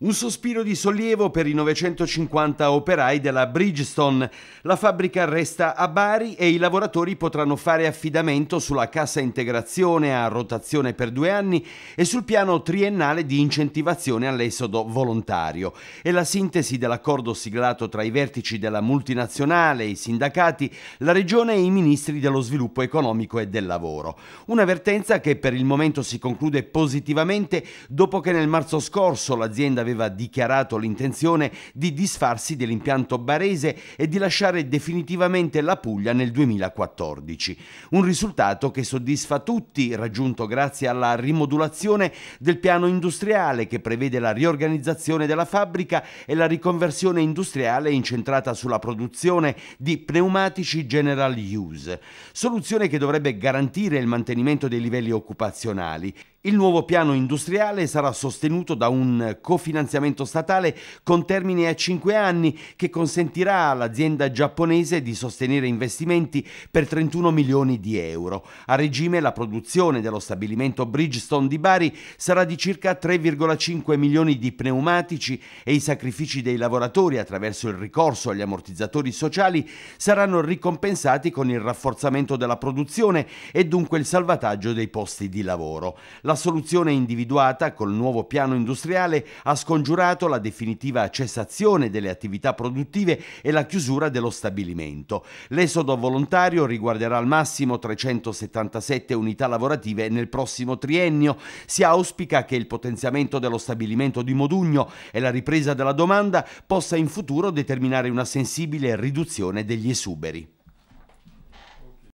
Un sospiro di sollievo per i 950 operai della Bridgestone. La fabbrica resta a Bari e i lavoratori potranno fare affidamento sulla cassa integrazione a rotazione per due anni e sul piano triennale di incentivazione all'esodo volontario. È la sintesi dell'accordo siglato tra i vertici della multinazionale, i sindacati, la regione e i ministri dello sviluppo economico e del lavoro. Un'avvertenza che per il momento si conclude positivamente dopo che nel marzo scorso l'azienda aveva dichiarato l'intenzione di disfarsi dell'impianto barese e di lasciare definitivamente la Puglia nel 2014. Un risultato che soddisfa tutti, raggiunto grazie alla rimodulazione del piano industriale che prevede la riorganizzazione della fabbrica e la riconversione industriale incentrata sulla produzione di pneumatici general use, soluzione che dovrebbe garantire il mantenimento dei livelli occupazionali. Il nuovo piano industriale sarà sostenuto da un cofinanziamento statale con termine a 5 anni che consentirà all'azienda giapponese di sostenere investimenti per 31 milioni di euro. A regime la produzione dello stabilimento Bridgestone di Bari sarà di circa 3,5 milioni di pneumatici e i sacrifici dei lavoratori attraverso il ricorso agli ammortizzatori sociali saranno ricompensati con il rafforzamento della produzione e dunque il salvataggio dei posti di lavoro. La soluzione individuata col nuovo piano industriale ha scongiurato la definitiva cessazione delle attività produttive e la chiusura dello stabilimento. L'esodo volontario riguarderà al massimo 377 unità lavorative nel prossimo triennio. Si auspica che il potenziamento dello stabilimento di Modugno e la ripresa della domanda possa in futuro determinare una sensibile riduzione degli esuberi.